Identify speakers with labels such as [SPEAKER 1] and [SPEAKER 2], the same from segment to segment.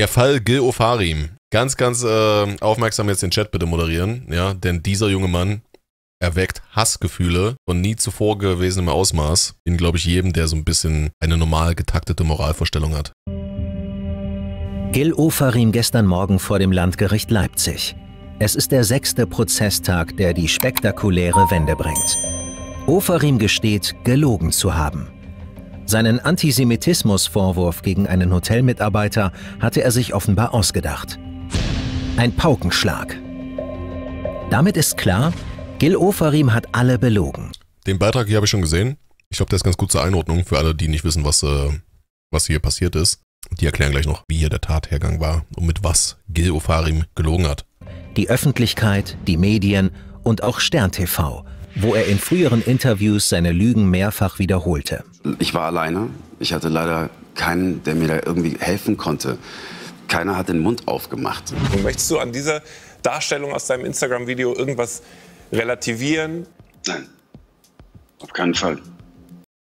[SPEAKER 1] Der Fall Gil Ofarim. Ganz, ganz äh, aufmerksam jetzt den Chat bitte moderieren, ja, denn dieser junge Mann erweckt Hassgefühle von nie zuvor gewesenem Ausmaß in,
[SPEAKER 2] glaube ich, jedem, der so ein bisschen eine normal getaktete Moralvorstellung hat. Gil Ofarim gestern Morgen vor dem Landgericht Leipzig. Es ist der sechste Prozesstag, der die spektakuläre Wende bringt. Ofarim gesteht, gelogen zu haben. Seinen Antisemitismusvorwurf gegen einen Hotelmitarbeiter hatte er sich offenbar ausgedacht. Ein Paukenschlag. Damit ist klar, Gil Ofarim hat alle belogen. Den Beitrag hier habe ich schon gesehen. Ich glaube, der ist ganz
[SPEAKER 1] gut zur Einordnung für alle, die nicht wissen, was, äh, was hier passiert ist. Die erklären gleich noch, wie hier der
[SPEAKER 2] Tathergang war und mit was Gil Ofarim gelogen hat. Die Öffentlichkeit, die Medien und auch Stern TV – wo er in früheren Interviews seine Lügen mehrfach wiederholte.
[SPEAKER 3] Ich war alleine. Ich hatte leider keinen, der mir da irgendwie helfen konnte. Keiner hat den Mund aufgemacht.
[SPEAKER 4] Und möchtest du an dieser Darstellung aus deinem Instagram-Video irgendwas relativieren? Nein, auf keinen Fall.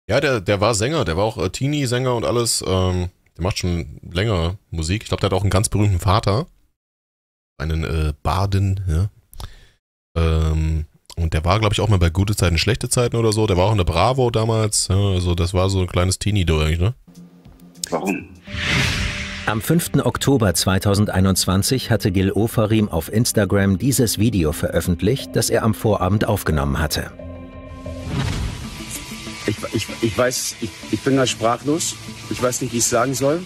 [SPEAKER 1] Ja, der, der war Sänger, der war auch äh, Teenie-Sänger und alles. Ähm, der macht schon länger Musik. Ich glaube, der hat auch einen ganz berühmten Vater. Einen äh, Baden, ja. Ähm, und der war, glaube ich, auch mal bei gute Zeiten, schlechte Zeiten oder so. Der war auch in der Bravo damals. Ja, also
[SPEAKER 2] das war so ein kleines Teenie-Do eigentlich, ne? Warum? Am 5. Oktober 2021 hatte Gil Ofarim auf Instagram dieses Video veröffentlicht, das er am Vorabend aufgenommen hatte.
[SPEAKER 3] Ich, ich, ich weiß, ich, ich bin da halt sprachlos. Ich weiß nicht, wie ich es sagen soll.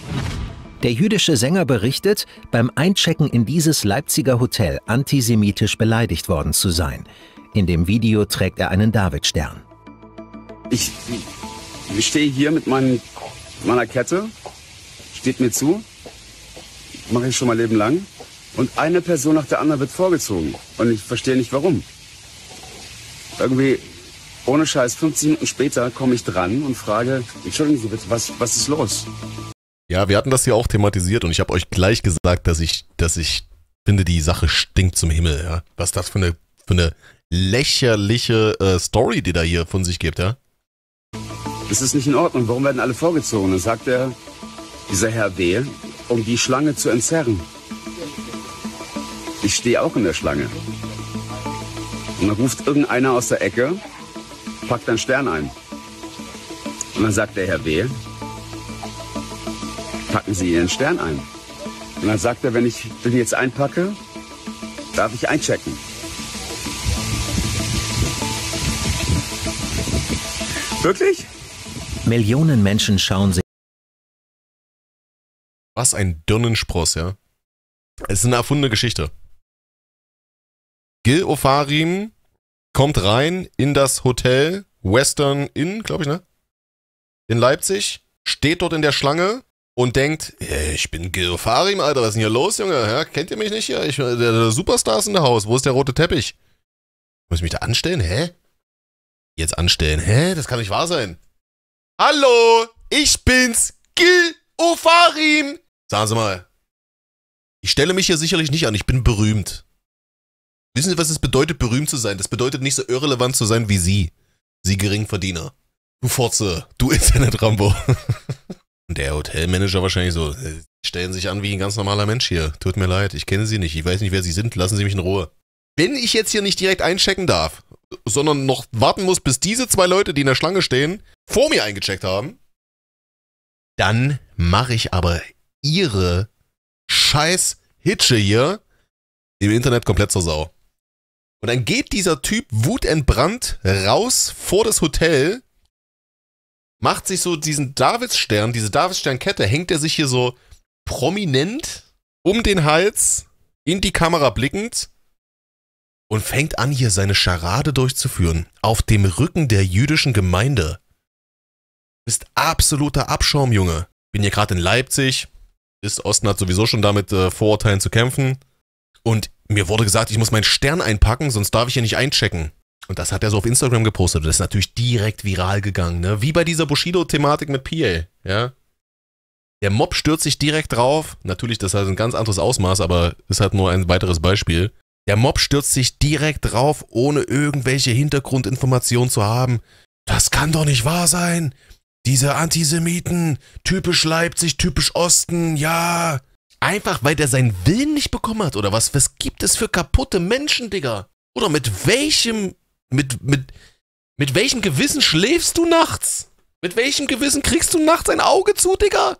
[SPEAKER 2] Der jüdische Sänger berichtet, beim Einchecken in dieses Leipziger Hotel antisemitisch beleidigt worden zu sein. In dem Video trägt er einen Davidstern.
[SPEAKER 3] Ich, ich stehe hier mit meinen, meiner Kette, steht mir zu, mache ich schon mal Leben lang. Und eine Person nach der anderen wird vorgezogen. Und ich verstehe nicht warum. Irgendwie, ohne Scheiß, 15 Minuten später komme ich dran und frage, entschuldigen Sie bitte, was, was ist los?
[SPEAKER 1] Ja, wir hatten das ja auch thematisiert und ich habe euch gleich gesagt, dass ich, dass ich finde, die Sache stinkt zum Himmel. Ja? Was das für eine, für eine lächerliche äh, Story, die da hier von sich gibt, ja?
[SPEAKER 3] Das ist nicht in Ordnung. Warum werden alle vorgezogen? Dann sagt er, dieser Herr W., um die Schlange zu entzerren. Ich stehe auch in der Schlange. Und dann ruft irgendeiner aus der Ecke, packt einen Stern ein. Und dann sagt der Herr W., packen Sie Ihren Stern ein. Und dann sagt er, wenn ich den jetzt einpacke, darf ich einchecken.
[SPEAKER 5] Wirklich? Millionen Menschen schauen sich. Was ein Dirnenspross, ja. Es ist eine erfundene Geschichte. Gil
[SPEAKER 1] Ofarim kommt rein in das Hotel Western Inn, glaube ich, ne? In Leipzig, steht dort in der Schlange und denkt, hey, ich bin Gil Ofarim, Alter, was ist denn hier los, Junge? Ja, kennt ihr mich nicht hier? Ich, der, der Superstar ist in der Haus, wo ist der rote Teppich? Muss ich mich da anstellen? Hä? jetzt anstellen. Hä? Das kann nicht wahr sein. Hallo, ich bin's, Gil Ofarim. Sagen Sie mal, ich stelle mich hier sicherlich nicht an, ich bin berühmt. Wissen Sie, was es bedeutet, berühmt zu sein? Das bedeutet nicht so irrelevant zu sein wie Sie. Sie Geringverdiener. Du Forze, du Internet-Rambo. Und der Hotelmanager wahrscheinlich so, äh, stellen sich an wie ein ganz normaler Mensch hier. Tut mir leid, ich kenne Sie nicht, ich weiß nicht, wer Sie sind, lassen Sie mich in Ruhe wenn ich jetzt hier nicht direkt einchecken darf, sondern noch warten muss, bis diese zwei Leute, die in der Schlange stehen, vor mir eingecheckt haben, dann mache ich aber ihre scheiß Hitsche hier im Internet komplett zur Sau. Und dann geht dieser Typ wutentbrannt raus vor das Hotel, macht sich so diesen Davidsstern, diese Davidssternkette, hängt er sich hier so prominent um den Hals in die Kamera blickend und fängt an, hier seine Scharade durchzuführen. Auf dem Rücken der jüdischen Gemeinde. Bist absoluter Abschaum, Junge. Bin hier gerade in Leipzig. Ist Osten hat sowieso schon damit äh, Vorurteilen zu kämpfen. Und mir wurde gesagt, ich muss meinen Stern einpacken, sonst darf ich hier nicht einchecken. Und das hat er so auf Instagram gepostet. Das ist natürlich direkt viral gegangen, ne? Wie bei dieser Bushido-Thematik mit PA, ja? Der Mob stürzt sich direkt drauf. Natürlich, das hat ein ganz anderes Ausmaß, aber ist halt nur ein weiteres Beispiel. Der Mob stürzt sich direkt drauf, ohne irgendwelche Hintergrundinformationen zu haben. Das kann doch nicht wahr sein. Diese Antisemiten, typisch Leipzig, typisch Osten, ja. Einfach weil der seinen Willen nicht bekommen hat, oder was? Was gibt es für kaputte Menschen, Digga? Oder mit welchem, mit, mit, mit welchem Gewissen schläfst du nachts? Mit welchem Gewissen kriegst du nachts ein Auge zu, Digga?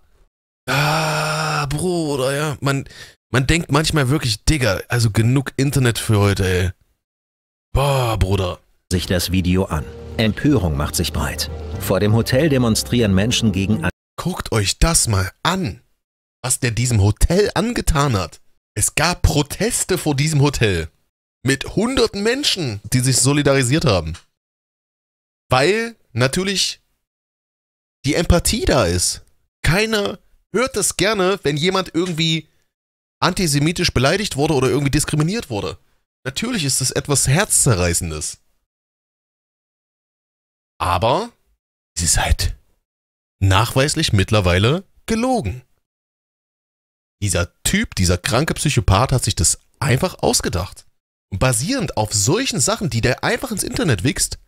[SPEAKER 1] Ah, Bruder, ja.
[SPEAKER 2] Man, man denkt manchmal wirklich, Digga, also genug Internet für heute, ey. Boah, Bruder. Sich das Video an. Empörung macht sich breit. Vor dem Hotel demonstrieren Menschen gegen... Guckt euch das mal an, was der diesem Hotel
[SPEAKER 1] angetan hat. Es gab Proteste vor diesem Hotel. Mit hunderten Menschen, die sich solidarisiert haben. Weil natürlich die Empathie da ist. Keiner hört es gerne, wenn jemand irgendwie antisemitisch beleidigt wurde oder irgendwie diskriminiert wurde. Natürlich ist das etwas
[SPEAKER 5] Herzzerreißendes. Aber sie seid halt nachweislich mittlerweile gelogen. Dieser
[SPEAKER 1] Typ, dieser kranke Psychopath hat sich das einfach ausgedacht. Und basierend auf solchen Sachen, die der einfach ins Internet wichst,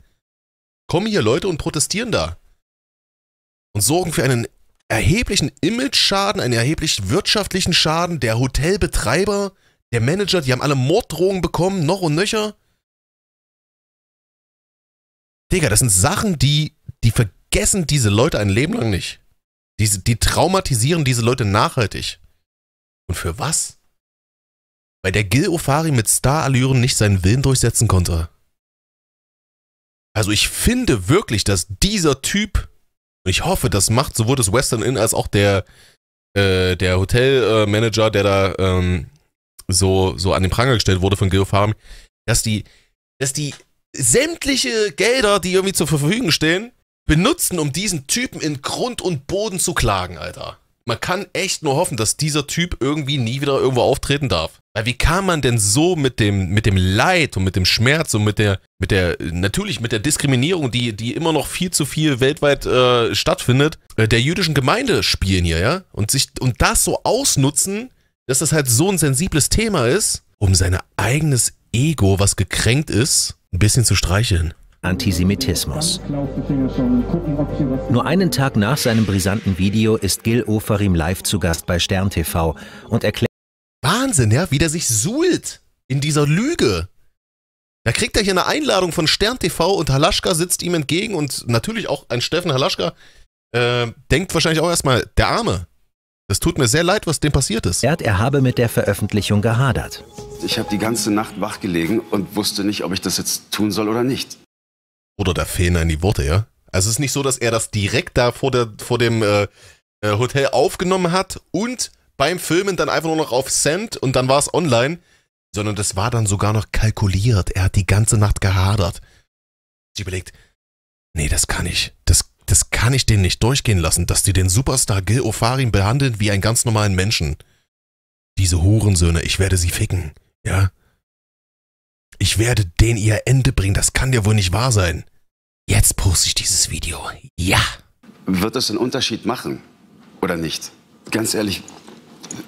[SPEAKER 1] kommen hier Leute und protestieren da. Und sorgen für einen erheblichen Image-Schaden, einen erheblichen wirtschaftlichen Schaden. Der Hotelbetreiber, der Manager, die haben alle Morddrohungen bekommen, noch und nöcher. Digga, das sind Sachen, die, die vergessen diese Leute ein Leben lang nicht. Die, die traumatisieren diese Leute nachhaltig. Und für was? Weil der Gil Ofari mit Starallüren nicht seinen Willen durchsetzen konnte. Also ich finde wirklich, dass dieser Typ und ich hoffe, das macht sowohl das Western Inn als auch der, äh, der Hotelmanager, äh, der da ähm, so, so an den Pranger gestellt wurde von Geofarm, dass die, dass die sämtliche Gelder, die irgendwie zur Verfügung stehen, benutzen, um diesen Typen in Grund und Boden zu klagen, Alter man kann echt nur hoffen, dass dieser Typ irgendwie nie wieder irgendwo auftreten darf. Weil wie kann man denn so mit dem, mit dem Leid und mit dem Schmerz und mit der, mit der, natürlich mit der Diskriminierung, die, die immer noch viel zu viel weltweit äh, stattfindet, äh, der jüdischen Gemeinde spielen hier, ja? Und sich, und das so ausnutzen, dass das halt so ein sensibles Thema ist, um sein eigenes Ego, was gekränkt ist, ein bisschen zu streicheln.
[SPEAKER 2] Antisemitismus. Nur einen Tag nach seinem brisanten Video ist Gil Oferim live zu Gast bei Stern TV und erklärt. Wahnsinn, ja, wie der sich suhlt in dieser Lüge. Da
[SPEAKER 1] kriegt er hier eine Einladung von Stern TV und Halaschka sitzt ihm entgegen und natürlich auch ein Steffen Halaschka äh, denkt wahrscheinlich auch erstmal, der Arme. Das tut mir sehr leid, was dem passiert ist. Er,
[SPEAKER 2] er habe mit der Veröffentlichung gehadert.
[SPEAKER 3] Ich habe die ganze Nacht wachgelegen und wusste nicht, ob ich das jetzt tun soll oder nicht oder da fehlen einem die Worte, ja. Also es ist nicht so, dass er das direkt
[SPEAKER 1] da vor, der, vor dem äh, äh Hotel aufgenommen hat und beim Filmen dann einfach nur noch auf Send und dann war es online, sondern das war dann sogar noch kalkuliert. Er hat die ganze Nacht gehadert. Sie überlegt, nee, das kann ich. Das, das kann ich denen nicht durchgehen lassen, dass die den Superstar Gil Ofarin behandeln wie einen ganz normalen Menschen. Diese Hurensöhne, ich werde sie ficken. Ja, ich werde den ihr Ende bringen. Das kann dir wohl nicht wahr sein. Jetzt poste ich dieses Video.
[SPEAKER 5] Ja.
[SPEAKER 3] Wird das einen Unterschied machen? Oder nicht? Ganz ehrlich,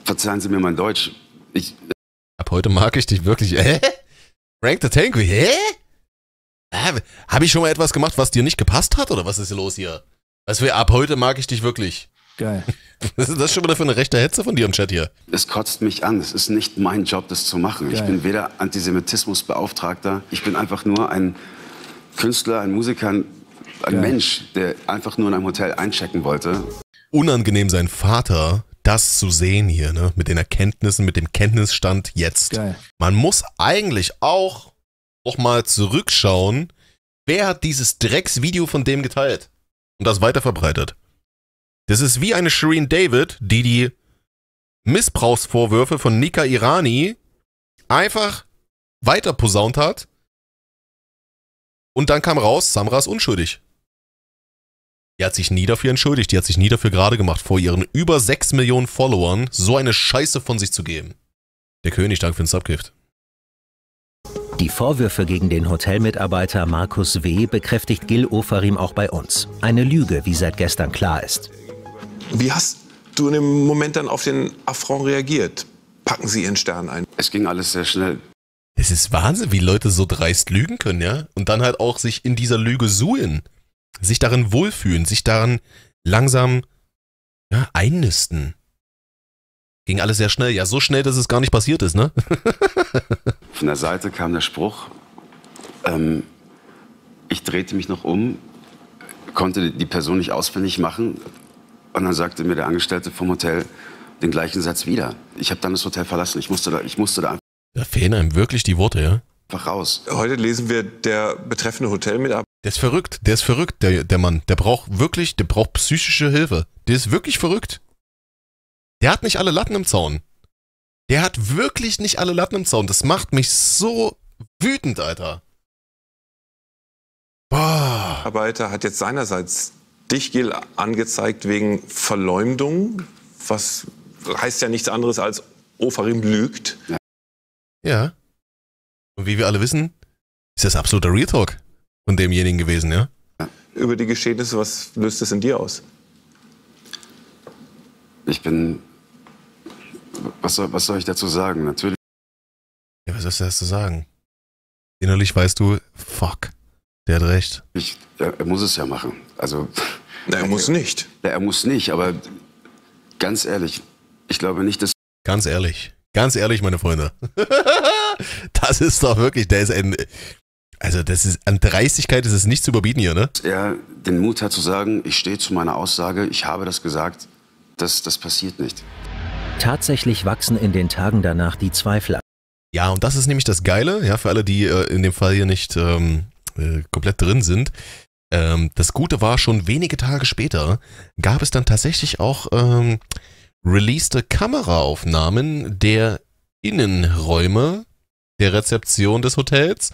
[SPEAKER 3] verzeihen Sie mir mein Deutsch. Ich. Ab heute mag ich dich wirklich. Hä? Frank the Tank, hä?
[SPEAKER 1] Habe ich schon mal etwas gemacht, was dir nicht gepasst hat? Oder was ist hier los hier? Was für ab heute mag ich dich wirklich?
[SPEAKER 5] Geil.
[SPEAKER 3] Das ist das schon mal für eine rechte Hetze von dir im Chat hier? Es kotzt mich an. Es ist nicht mein Job, das zu machen. Geil. Ich bin weder Antisemitismusbeauftragter. Ich bin einfach nur ein Künstler, ein Musiker, ein Geil. Mensch, der einfach nur in einem Hotel einchecken wollte. Unangenehm, sein
[SPEAKER 1] Vater das zu sehen hier, ne? Mit den Erkenntnissen, mit dem Kenntnisstand jetzt. Geil. Man muss eigentlich auch mal zurückschauen, wer hat dieses Drecksvideo von dem geteilt und das weiterverbreitet. Das ist wie eine Shireen David, die die Missbrauchsvorwürfe von Nika Irani einfach weiter posaunt hat. Und dann kam raus, Samra ist unschuldig. Die hat sich nie dafür entschuldigt, die hat sich nie dafür gerade gemacht, vor ihren über 6 Millionen Followern so eine Scheiße von sich zu geben. Der
[SPEAKER 2] König, danke für den Subgift. Die Vorwürfe gegen den Hotelmitarbeiter Markus W. bekräftigt Gil Ofarim auch bei uns. Eine Lüge, wie seit gestern klar ist.
[SPEAKER 4] Wie hast du in dem Moment dann auf den Affront reagiert? Packen Sie Ihren Stern ein. Es ging alles sehr schnell.
[SPEAKER 2] Es ist Wahnsinn, wie Leute so dreist
[SPEAKER 1] lügen können, ja? Und dann halt auch sich in dieser Lüge suhlen, sich darin wohlfühlen, sich daran langsam ja, einnisten. Ging alles sehr schnell. Ja, so schnell, dass es gar nicht passiert ist, ne?
[SPEAKER 3] Von der Seite kam der Spruch. Ähm, ich drehte mich noch um, konnte die Person nicht ausfindig machen, und dann sagte mir der Angestellte vom Hotel den gleichen Satz wieder. Ich habe
[SPEAKER 4] dann das Hotel verlassen. Ich musste da, ich musste da.
[SPEAKER 1] Da fehlen einem
[SPEAKER 4] wirklich die Worte, ja? Einfach raus. Heute lesen wir der betreffende Hotelmitarbeiter.
[SPEAKER 1] Der ist verrückt, der ist verrückt, der, der Mann. Der braucht wirklich, der braucht psychische Hilfe. Der ist wirklich verrückt. Der hat nicht alle Latten im Zaun.
[SPEAKER 4] Der hat wirklich nicht alle Latten im Zaun. Das macht mich so wütend, Alter. Boah. Der Mitarbeiter hat jetzt seinerseits dich, Gil, angezeigt wegen Verleumdung. Was heißt ja nichts anderes als Ofarim lügt.
[SPEAKER 5] Ja.
[SPEAKER 1] Und wie wir alle wissen, ist das absoluter Real Talk von demjenigen gewesen, ja?
[SPEAKER 4] Über die Geschehnisse, was löst es in dir aus?
[SPEAKER 1] Ich bin. Was
[SPEAKER 3] soll, was soll ich dazu sagen? Natürlich.
[SPEAKER 1] Ja, was sollst du dazu sagen? Innerlich weißt du, fuck. Der hat recht.
[SPEAKER 3] Ich, er, er muss es ja machen. Also. Na, er muss nicht. Na, er muss nicht, aber ganz ehrlich, ich glaube nicht, dass. Ganz ehrlich. Ganz ehrlich, meine Freunde. das ist doch wirklich, der ist ein. Also, das ist an Dreistigkeit ist es nicht zu überbieten hier, ne? Er den Mut hat zu sagen, ich stehe zu meiner Aussage, ich habe das gesagt, das, das passiert nicht.
[SPEAKER 2] Tatsächlich wachsen in den Tagen danach die Zweifel. Ja, und das ist nämlich das Geile, ja, für alle, die äh, in dem Fall hier
[SPEAKER 1] nicht ähm, äh, komplett drin sind. Ähm, das Gute war, schon wenige Tage später gab es dann tatsächlich auch ähm, releaste Kameraaufnahmen der Innenräume der Rezeption des Hotels,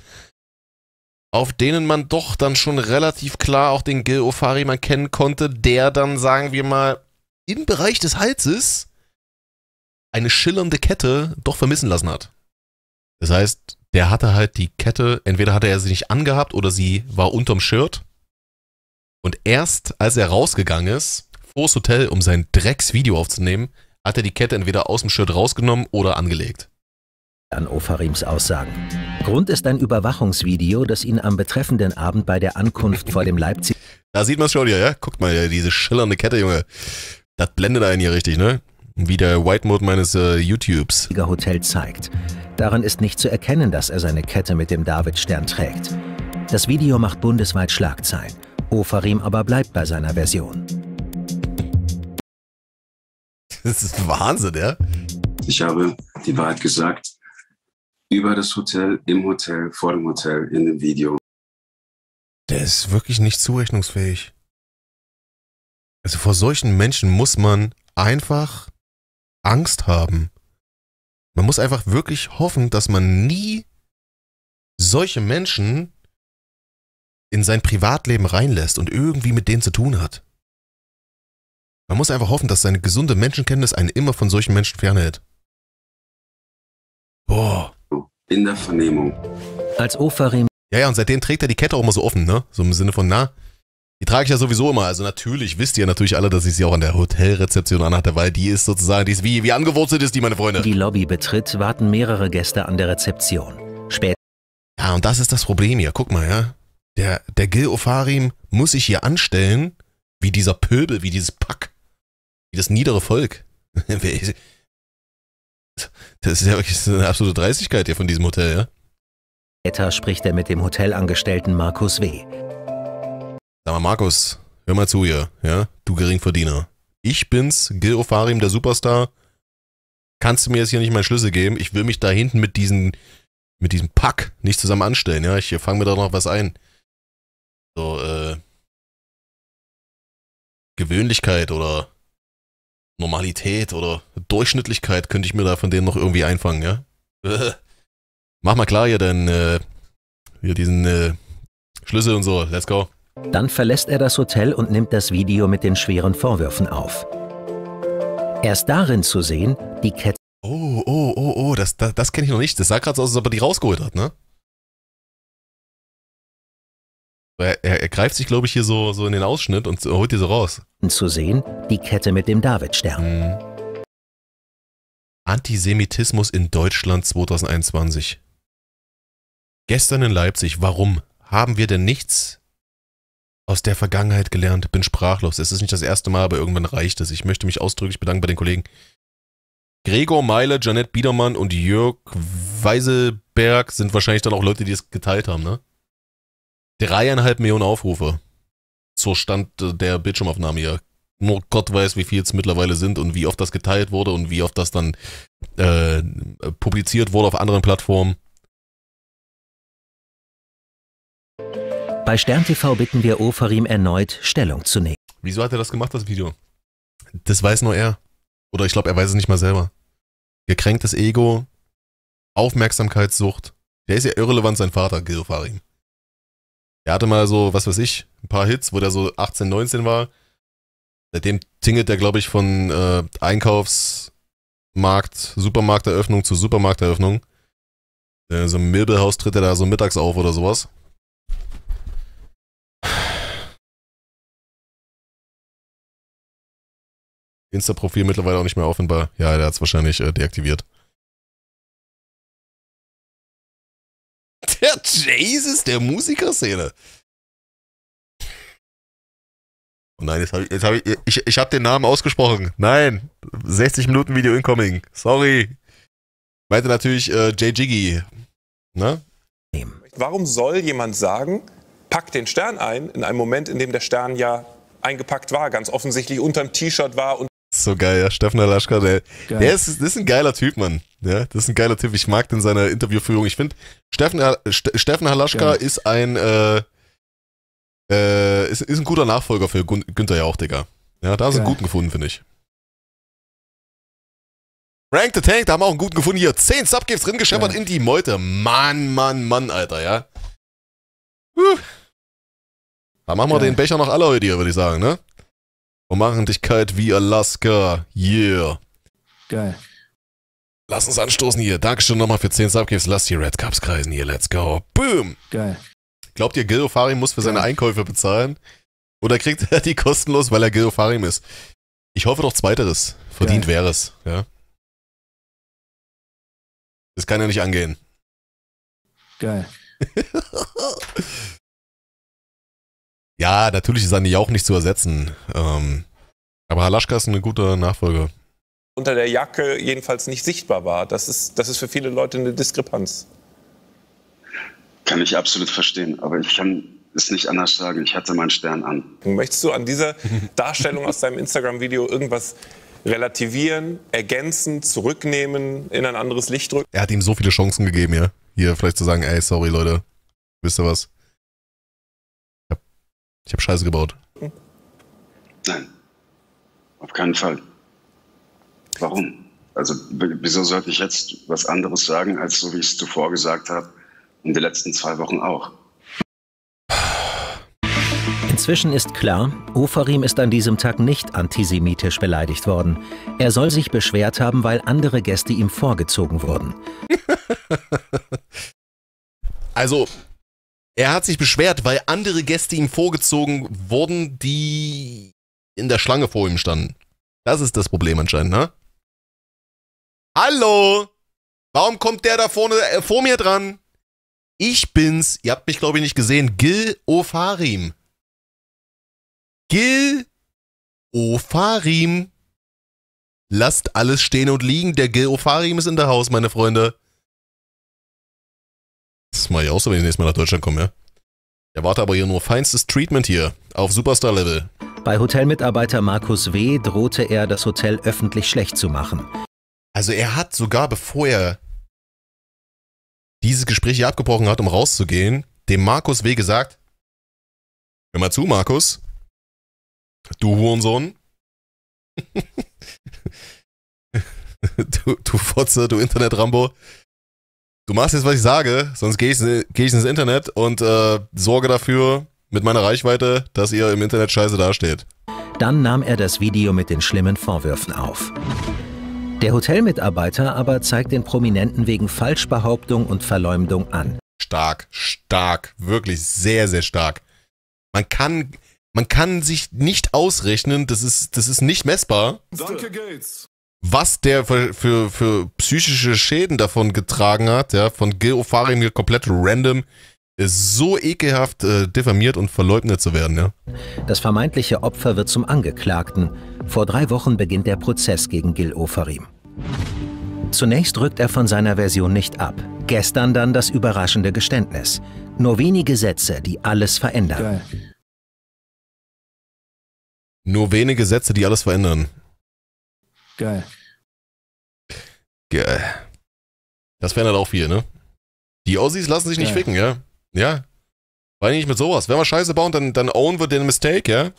[SPEAKER 1] auf denen man doch dann schon relativ klar auch den Gil Ofari mal kennen konnte, der dann, sagen wir mal, im Bereich des Halses eine schillernde Kette doch vermissen lassen hat. Das heißt, der hatte halt die Kette, entweder hatte er sie nicht angehabt oder sie war unterm Shirt. Und erst als er rausgegangen ist, vors Hotel, um sein Drecksvideo aufzunehmen, hat er die Kette entweder aus dem Shirt rausgenommen
[SPEAKER 2] oder angelegt. An Ofarims Aussagen. Grund ist ein Überwachungsvideo, das ihn am betreffenden Abend bei der Ankunft vor dem Leipzig. Da sieht man es schon hier, ja? Guckt mal, diese schillernde Kette, Junge. Das blendet einen hier richtig, ne? Wie der White Mode meines äh, YouTubes. Hotel zeigt. Daran ist nicht zu erkennen, dass er seine Kette mit dem Davidstern trägt. Das Video macht bundesweit Schlagzeilen. Ofarim aber bleibt bei seiner Version. Das ist
[SPEAKER 3] Wahnsinn, ja? Ich habe die Wahrheit gesagt. Über das Hotel, im Hotel, vor dem Hotel, in dem Video.
[SPEAKER 5] Der ist wirklich nicht zurechnungsfähig.
[SPEAKER 1] Also vor solchen Menschen muss man einfach Angst haben. Man muss einfach wirklich hoffen, dass man nie solche Menschen in sein Privatleben reinlässt und irgendwie mit denen zu tun hat. Man muss einfach hoffen, dass seine gesunde Menschenkenntnis einen immer von solchen Menschen fernhält.
[SPEAKER 3] Boah.
[SPEAKER 5] In der Vernehmung.
[SPEAKER 1] Als Ofarim. Ja, ja, und seitdem trägt er die Kette auch immer so offen, ne? So im Sinne von, na, die trage ich ja sowieso immer. Also natürlich wisst ihr natürlich alle, dass ich sie auch an der Hotelrezeption anhatte, weil die ist sozusagen, die ist wie, wie angewurzelt ist die, meine Freunde.
[SPEAKER 2] Die Lobby betritt, warten mehrere Gäste an der Rezeption. Spät. Ja, und das ist das Problem hier. Guck mal, ja. Der, der Gil Ofarim muss sich hier anstellen, wie dieser
[SPEAKER 1] Pöbel, wie dieses Pack, wie das niedere Volk.
[SPEAKER 2] Das ist ja wirklich eine absolute Dreistigkeit hier von diesem Hotel, ja. Später spricht er mit dem Hotelangestellten Markus W. Sag mal, Markus, hör mal zu hier, ja,
[SPEAKER 1] du Geringverdiener. Ich bin's, Gil Ofarim, der Superstar. Kannst du mir jetzt hier nicht meinen Schlüssel geben? Ich will mich da hinten mit diesem, mit diesem Pack nicht zusammen anstellen, ja. Ich
[SPEAKER 5] fange mir da noch was ein. So, äh, Gewöhnlichkeit oder Normalität oder Durchschnittlichkeit könnte ich mir da
[SPEAKER 1] von denen noch irgendwie einfangen, ja? mach mal klar hier dann äh, hier
[SPEAKER 2] diesen äh, Schlüssel und so. Let's go. Dann verlässt er das Hotel und nimmt das Video mit den schweren Vorwürfen auf. Erst darin zu sehen, die Kette. Oh, oh, oh, oh, das, das, das kenne ich noch nicht. Das sah gerade so aus, als ob er die rausgeholt hat, ne?
[SPEAKER 1] Er, er, er greift sich, glaube ich, hier so, so in den Ausschnitt und holt die so raus.
[SPEAKER 2] Zu sehen, die Kette mit dem Davidstern. Mhm.
[SPEAKER 1] Antisemitismus in Deutschland 2021. Gestern in Leipzig, warum haben wir denn nichts aus der Vergangenheit gelernt, bin sprachlos. Es ist nicht das erste Mal, aber irgendwann reicht es. Ich möchte mich ausdrücklich bedanken bei den Kollegen. Gregor Meile, Janet Biedermann und Jörg Weiselberg sind wahrscheinlich dann auch Leute, die es geteilt haben, ne? Dreieinhalb Millionen Aufrufe. So stand äh, der Bildschirmaufnahme hier. Nur Gott weiß, wie viel es mittlerweile sind und wie oft das geteilt wurde und wie oft das dann
[SPEAKER 2] äh, publiziert wurde auf anderen Plattformen. Bei Stern TV bitten wir Ofarim erneut, Stellung zu nehmen. Wieso hat er
[SPEAKER 1] das gemacht, das Video? Das weiß nur er. Oder ich glaube, er weiß es nicht mal selber. Gekränktes Ego, Aufmerksamkeitssucht. Der ist ja irrelevant, sein Vater, Gil Farim. Er hatte mal so, was weiß ich, ein paar Hits, wo der so 18, 19 war. Seitdem tingelt der, glaube ich, von äh, Einkaufsmarkt,
[SPEAKER 5] Supermarkteröffnung zu Supermarkteröffnung. Äh, so im Möbelhaus tritt er da so mittags auf oder sowas. Insta-Profil mittlerweile auch nicht mehr offenbar. Ja, der hat es wahrscheinlich äh, deaktiviert. Der Jesus der Musikerszene. Oh nein, jetzt habe ich,
[SPEAKER 1] hab ich, ich, ich habe den Namen ausgesprochen. Nein, 60 Minuten Video incoming. Sorry. Meinte natürlich äh, J. Jiggy. Ne?
[SPEAKER 4] Warum soll jemand sagen, pack den Stern ein, in einem Moment, in dem der Stern ja eingepackt war, ganz offensichtlich unterm T-Shirt war und
[SPEAKER 1] ist so geil, ja. Stefan Alaschka, der, der ist, das ist ein geiler Typ, Mann. Ja, das ist ein geiler Typ. Ich mag den seiner Interviewführung. Ich finde, Steffen, Steffen Halaschka geil.
[SPEAKER 5] ist ein, äh, äh, ist, ist ein guter Nachfolger für Gün Günther auch, Digga. Ja, da haben sie einen guten gefunden, finde ich. Rank the Tank, da
[SPEAKER 1] haben wir auch einen guten gefunden hier. Zehn Subgifts drin gescheppert in die Meute. Mann, Mann, Mann, Alter, ja. Huh. Da machen wir den Becher noch alle heute hier, würde ich sagen, ne? und machen dich kalt wie Alaska. Yeah. Geil. Lass uns anstoßen hier. Dankeschön nochmal für 10 Subgifts. Lass die Red Cups kreisen hier. Let's go.
[SPEAKER 3] Boom. Geil.
[SPEAKER 1] Glaubt ihr, Gilofari muss für Geil. seine Einkäufe bezahlen? Oder kriegt er die kostenlos, weil er
[SPEAKER 5] Geofarim ist? Ich hoffe doch zweiteres. Verdient wäre es, ja. Das kann ja nicht angehen. Geil. Ja, natürlich ist Andi auch nicht zu ersetzen.
[SPEAKER 1] Ähm, aber Halaschka ist eine gute Nachfolger.
[SPEAKER 4] Unter der Jacke jedenfalls nicht sichtbar war. Das ist, das ist für viele Leute eine Diskrepanz. Kann ich absolut verstehen, aber ich kann es nicht
[SPEAKER 3] anders sagen. Ich hatte meinen Stern an.
[SPEAKER 4] Möchtest du an dieser Darstellung aus deinem Instagram-Video irgendwas relativieren, ergänzen, zurücknehmen, in ein anderes Licht drücken?
[SPEAKER 1] Er hat ihm so viele Chancen gegeben, ja. Hier vielleicht zu sagen, ey, sorry Leute, wisst ihr was? Ich habe Scheiße gebaut.
[SPEAKER 3] Nein. Auf keinen Fall. Warum? Also wieso sollte ich jetzt was anderes sagen, als so wie ich es zuvor gesagt habe, in den letzten zwei Wochen auch?
[SPEAKER 2] Inzwischen ist klar, Ofarim ist an diesem Tag nicht antisemitisch beleidigt worden. Er soll sich beschwert haben, weil andere Gäste ihm vorgezogen wurden. also,
[SPEAKER 1] er hat sich beschwert, weil andere Gäste ihm vorgezogen wurden, die in der Schlange vor ihm standen. Das ist das Problem anscheinend, ne?
[SPEAKER 5] Hallo!
[SPEAKER 1] Warum kommt der da vorne äh, vor mir dran? Ich bin's. Ihr habt mich, glaube ich, nicht gesehen. Gil Ofarim. Gil Ofarim. Lasst alles stehen und liegen. Der Gil Ofarim ist in der Haus, meine Freunde.
[SPEAKER 5] Das mache ich auch so, wenn ich nächstes Mal nach Deutschland komme,
[SPEAKER 2] ja. Erwarte aber hier nur feinstes Treatment hier, auf Superstar-Level. Bei Hotelmitarbeiter Markus W. drohte er, das Hotel öffentlich schlecht zu machen. Also er hat sogar, bevor er dieses Gespräch hier abgebrochen hat, um rauszugehen,
[SPEAKER 1] dem Markus W. gesagt, hör mal zu, Markus, du Hurensohn, du, du Fotze, du Internet-Rambo, du machst jetzt, was ich sage, sonst gehe ich, geh ich ins Internet und äh, sorge dafür mit meiner Reichweite, dass ihr im Internet scheiße dasteht.
[SPEAKER 2] Dann nahm er das Video mit den schlimmen Vorwürfen auf. Der Hotelmitarbeiter aber zeigt den Prominenten wegen Falschbehauptung und Verleumdung an. Stark, stark, wirklich sehr, sehr stark. Man kann, man kann sich nicht ausrechnen,
[SPEAKER 1] das ist, das ist nicht messbar. Danke, Gates was der für, für, für, psychische Schäden davon getragen hat, ja, von Gil Ofarim hier komplett random, ist
[SPEAKER 2] so ekelhaft äh, diffamiert und verleugnet zu werden, ja. Das vermeintliche Opfer wird zum Angeklagten. Vor drei Wochen beginnt der Prozess gegen Gil Ofarim. Zunächst rückt er von seiner Version nicht ab. Gestern dann das überraschende Geständnis. Nur wenige
[SPEAKER 5] Sätze, die alles verändern. Geil. Nur wenige Sätze, die alles verändern. Geil.
[SPEAKER 1] Geil. Das wären halt auch wir, ne? Die Aussies lassen sich Geil. nicht ficken, ja? Ja. Weil nicht mit sowas. Wenn wir Scheiße bauen, dann, dann own wir den Mistake, ja?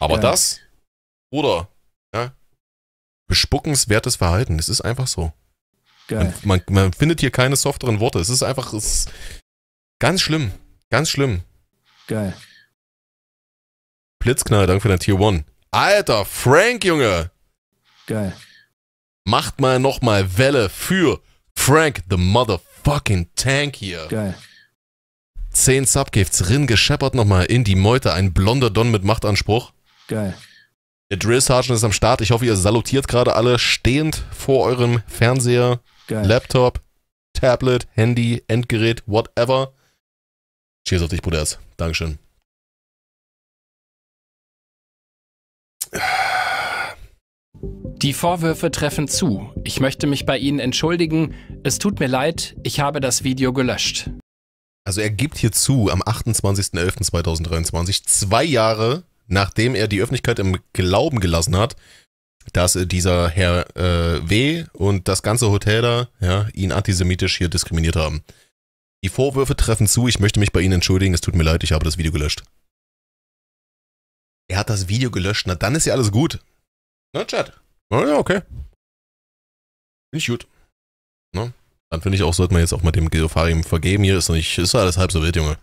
[SPEAKER 1] Aber Geil. das, oder, ja? Bespuckenswertes Verhalten. Es ist einfach so. Geil. Man, man, man findet hier keine softeren Worte. Es ist einfach, es ist ganz schlimm. Ganz schlimm. Geil. Blitzknall, danke für dein Tier One. Alter, Frank, Junge! Geil. Macht mal nochmal Welle für Frank the Motherfucking Tank hier. Geil. Zehn Subgifts, Rin gescheppert nochmal in die Meute, ein blonder Don mit Machtanspruch. Geil. Der Drill Sergeant ist am Start. Ich hoffe, ihr salutiert gerade alle stehend vor eurem Fernseher,
[SPEAKER 5] Geil. Laptop, Tablet, Handy, Endgerät, whatever. Cheers auf dich, Bruders. Dankeschön. Die Vorwürfe treffen zu. Ich möchte mich bei
[SPEAKER 1] Ihnen
[SPEAKER 4] entschuldigen. Es tut mir leid, ich habe das Video gelöscht.
[SPEAKER 1] Also er gibt hier zu, am 28.11.2023, zwei Jahre nachdem er die Öffentlichkeit im Glauben gelassen hat, dass äh, dieser Herr äh, W. und das ganze Hotel da ja, ihn antisemitisch hier diskriminiert haben. Die Vorwürfe treffen zu, ich möchte mich
[SPEAKER 5] bei Ihnen entschuldigen, es tut mir leid, ich habe das Video gelöscht. Er hat das Video gelöscht, na dann ist ja alles gut. Na, Chat? Oh ja, okay. Finde ich gut.
[SPEAKER 1] Ne? Dann finde ich auch, sollte man jetzt auch mal dem Geofarim vergeben. Hier ist noch nicht, ist alles halb so wild, Junge.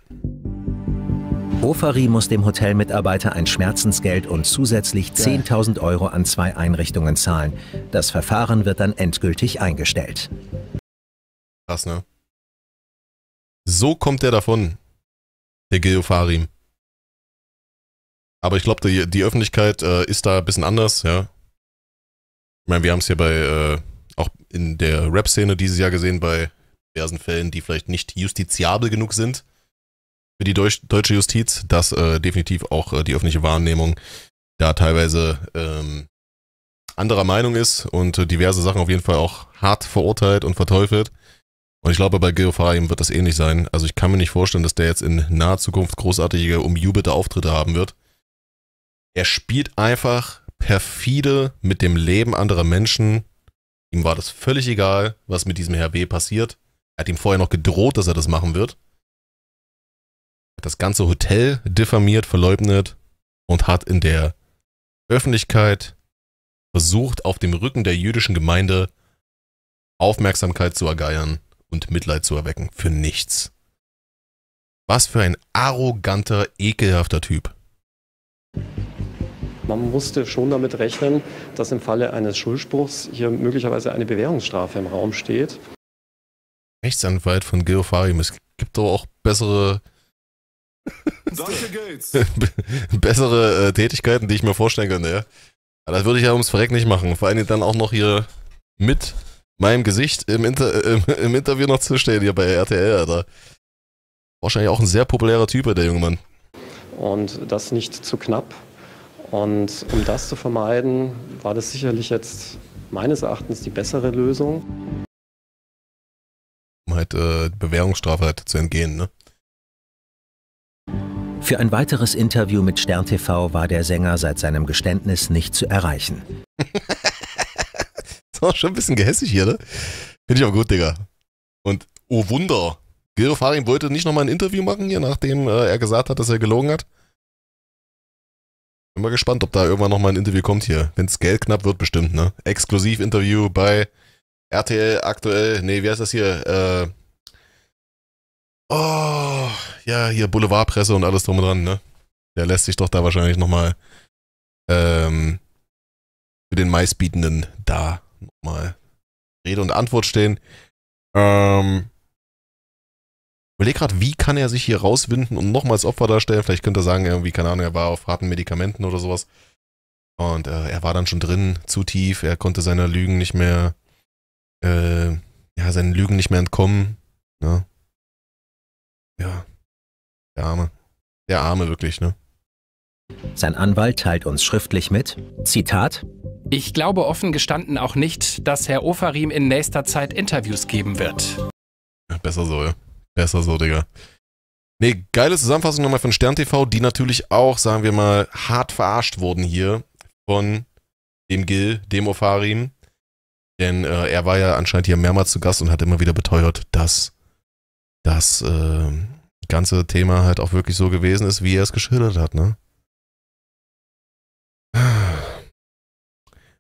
[SPEAKER 2] Ofari muss dem Hotelmitarbeiter ein Schmerzensgeld und zusätzlich 10.000 Euro an zwei Einrichtungen zahlen. Das Verfahren wird dann endgültig
[SPEAKER 5] eingestellt. Krass, ne? So kommt der davon, der Geofarim. Aber ich glaube, die, die Öffentlichkeit
[SPEAKER 1] äh, ist da ein bisschen anders, ja. Ich meine, wir haben es ja bei, äh, auch in der Rap-Szene dieses Jahr gesehen, bei diversen Fällen, die vielleicht nicht justiziabel genug sind für die Deutsch deutsche Justiz, dass äh, definitiv auch äh, die öffentliche Wahrnehmung da teilweise ähm, anderer Meinung ist und diverse Sachen auf jeden Fall auch hart verurteilt und verteufelt. Und ich glaube, bei Geofarim wird das ähnlich sein. Also ich kann mir nicht vorstellen, dass der jetzt in naher Zukunft großartige, umjubelte Auftritte haben wird. Er spielt einfach perfide mit dem Leben anderer Menschen. Ihm war das völlig egal, was mit diesem Herr W. passiert. Er hat ihm vorher noch gedroht, dass er das machen wird. Hat das ganze Hotel diffamiert, verleugnet und hat in der Öffentlichkeit versucht, auf dem Rücken der jüdischen Gemeinde Aufmerksamkeit zu ergeiern und Mitleid zu erwecken. Für nichts. Was für ein arroganter, ekelhafter Typ.
[SPEAKER 4] Man musste schon damit rechnen, dass im Falle eines Schuldspruchs hier möglicherweise eine Bewährungsstrafe im Raum steht.
[SPEAKER 1] Rechtsanwalt von Geofarium. Es gibt aber auch bessere, bessere äh, Tätigkeiten, die ich mir vorstellen könnte. Ja. Aber das würde ich ja ums Verreck nicht machen. Vor allem dann auch noch hier mit meinem Gesicht im, Inter im, im Interview noch zu stehen, hier bei RTL, Alter. Wahrscheinlich auch ein sehr populärer Typ, der junge Mann.
[SPEAKER 4] Und das nicht zu knapp. Und um das zu vermeiden, war das sicherlich jetzt meines Erachtens die bessere Lösung.
[SPEAKER 2] Um halt äh, Bewährungsstrafe halt zu entgehen, ne? Für ein weiteres Interview mit Stern TV war der Sänger seit seinem Geständnis nicht zu erreichen. ist auch schon ein bisschen gehässig hier, ne?
[SPEAKER 1] Finde ich auch gut, Digga. Und oh Wunder, Gero Farin wollte nicht nochmal ein Interview machen hier, nachdem äh, er gesagt hat, dass er gelogen hat. Bin mal gespannt, ob da irgendwann nochmal ein Interview kommt hier. Wenn's Geld knapp wird, bestimmt, ne? Exklusiv-Interview bei RTL aktuell. Nee, wie heißt das hier? Äh, oh, ja, hier Boulevardpresse und alles drum und dran, ne? Der lässt sich doch da wahrscheinlich nochmal ähm, für den Maisbietenden da nochmal Rede und Antwort stehen. Ähm, Überleg gerade, wie kann er sich hier rauswinden und nochmals Opfer darstellen? Vielleicht könnte er sagen, irgendwie, keine Ahnung, er war auf harten Medikamenten oder sowas. Und äh, er war dann schon drin, zu tief, er konnte seiner Lügen nicht mehr, äh, ja, seinen Lügen nicht mehr entkommen. Ne?
[SPEAKER 5] Ja.
[SPEAKER 2] Der Arme. Der Arme wirklich, ne? Sein Anwalt teilt uns schriftlich mit, Zitat,
[SPEAKER 4] Ich glaube offen gestanden auch nicht, dass Herr Ofarim in nächster
[SPEAKER 2] Zeit Interviews geben wird.
[SPEAKER 1] Besser so, ja. Besser so, Digga. Nee, geile Zusammenfassung nochmal von Stern TV, die natürlich auch, sagen wir mal, hart verarscht wurden hier von dem Gil, dem Ofarim. Denn äh, er war ja anscheinend hier mehrmals zu Gast und hat immer wieder beteuert, dass das äh, ganze Thema halt auch wirklich so gewesen ist, wie er es geschildert hat, ne?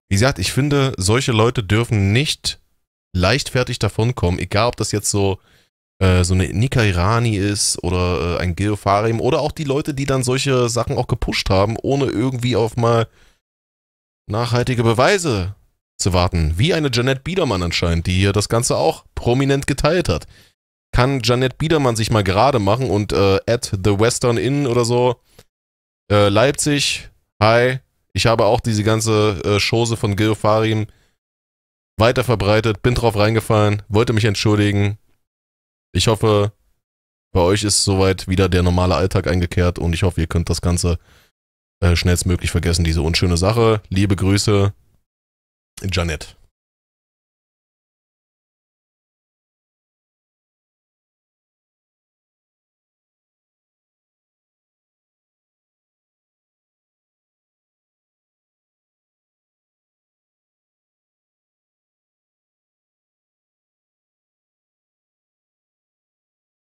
[SPEAKER 1] Wie gesagt, ich finde, solche Leute dürfen nicht leichtfertig davonkommen, egal ob das jetzt so äh, so eine Nika Irani ist oder äh, ein Gil Farim oder auch die Leute, die dann solche Sachen auch gepusht haben, ohne irgendwie auf mal nachhaltige Beweise zu warten. Wie eine Janet Biedermann anscheinend, die hier das Ganze auch prominent geteilt hat. Kann Janet Biedermann sich mal gerade machen und äh, at the Western Inn oder so äh, Leipzig, hi, ich habe auch diese ganze äh, Chose von Gil Farim verbreitet, bin drauf reingefallen, wollte mich entschuldigen, ich hoffe, bei euch ist soweit wieder der normale Alltag eingekehrt und ich hoffe, ihr könnt das Ganze äh, schnellstmöglich vergessen, diese unschöne
[SPEAKER 5] Sache. Liebe Grüße, Janet.